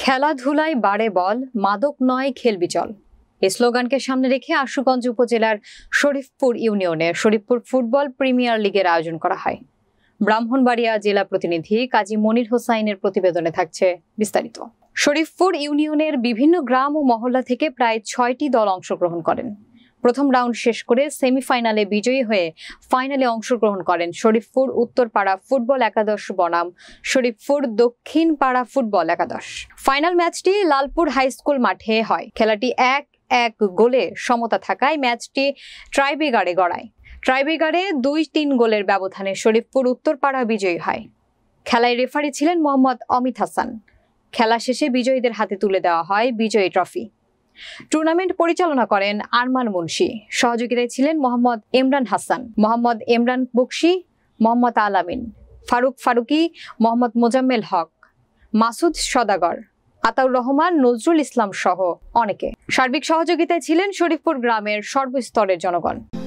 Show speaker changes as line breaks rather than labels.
খেলাধুলায় বাড়ে বল মাদক নয় খেলবি চল এই স্লোগানকে সামনে রেখে আশুগঞ্জ উপজেলার শরীফপুর ইউনিয়নে শরীফপুর ফুটবল প্রিমিয়ার লিগের আয়োজন করা হয় ব্রাহ্মণবাড়িয়া জেলা প্রতিনিধি কাজী মনির হোসাইনের প্রতিবেদনে থাকছে বিস্তারিত শরীফপুর ইউনিয়নের বিভিন্ন গ্রাম ও মহল্লা থেকে প্রায় ছয়টি দল অংশগ্রহণ করেন প্রথম রাউন্ড শেষ করে সেমিফাইনালে বিজয়ী হয়ে ফাইনালে অংশগ্রহণ করেন শরীফপুর উত্তরপাড়া ফুটবল একাদশ বনাম শরীফপুর দক্ষিণ পাড়া ফুটবল একাদশ ফাইনাল ম্যাচটি লালপুর হাইস্কুল মাঠে হয় খেলাটি এক এক গোলে সমতা থাকায় ম্যাচটি ট্রাইবেগারে গড়ায় ট্রাইবেগারে দুই তিন গোলের ব্যবধানে শরীফপুর উত্তরপাড়া বিজয়ী হয় খেলায় রেফারি ছিলেন মোহাম্মদ অমিত হাসান খেলা শেষে বিজয়ীদের হাতে তুলে দেওয়া হয় বিজয়ী ট্রফি টুর্নামেন্ট পরিচালনা করেন আরমান মুন্সি সহযোগিতায় ছিলেন মোহাম্মদ ইমরান হাসান মোহাম্মদ ইমরান বকশি মোহাম্মদ আলামিন ফারুক ফারুকি মোহাম্মদ মোজাম্মেল হক মাসুদ সদাগর আতাউর রহমান নজরুল ইসলাম সহ অনেকে সার্বিক সহযোগিতায় ছিলেন শরীফপুর গ্রামের সর্বস্তরের জনগণ